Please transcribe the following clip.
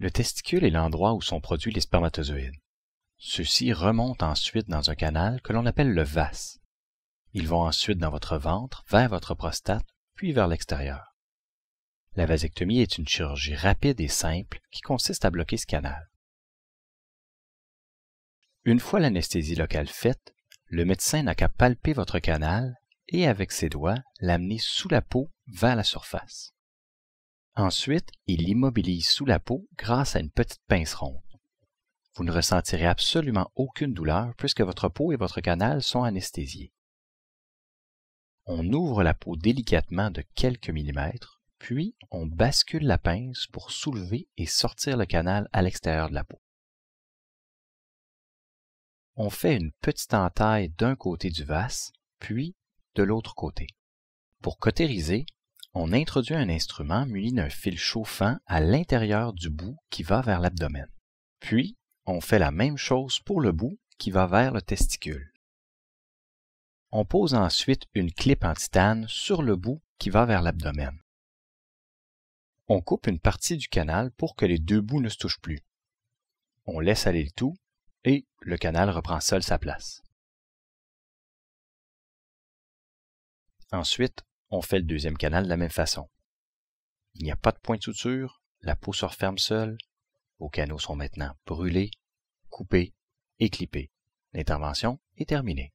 Le testicule est l'endroit où sont produits les spermatozoïdes. Ceux-ci remontent ensuite dans un canal que l'on appelle le vase. Ils vont ensuite dans votre ventre, vers votre prostate, puis vers l'extérieur. La vasectomie est une chirurgie rapide et simple qui consiste à bloquer ce canal. Une fois l'anesthésie locale faite, le médecin n'a qu'à palper votre canal et avec ses doigts l'amener sous la peau vers la surface. Ensuite, il l'immobilise sous la peau grâce à une petite pince ronde. Vous ne ressentirez absolument aucune douleur puisque votre peau et votre canal sont anesthésiés. On ouvre la peau délicatement de quelques millimètres, puis on bascule la pince pour soulever et sortir le canal à l'extérieur de la peau. On fait une petite entaille d'un côté du vase, puis de l'autre côté. Pour cotériser, on introduit un instrument muni d'un fil chauffant à l'intérieur du bout qui va vers l'abdomen. Puis, on fait la même chose pour le bout qui va vers le testicule. On pose ensuite une clip en titane sur le bout qui va vers l'abdomen. On coupe une partie du canal pour que les deux bouts ne se touchent plus. On laisse aller le tout et le canal reprend seul sa place. Ensuite, on fait le deuxième canal de la même façon. Il n'y a pas de point de suture, la peau se referme seule. Vos canaux sont maintenant brûlés, coupés et clippés. L'intervention est terminée.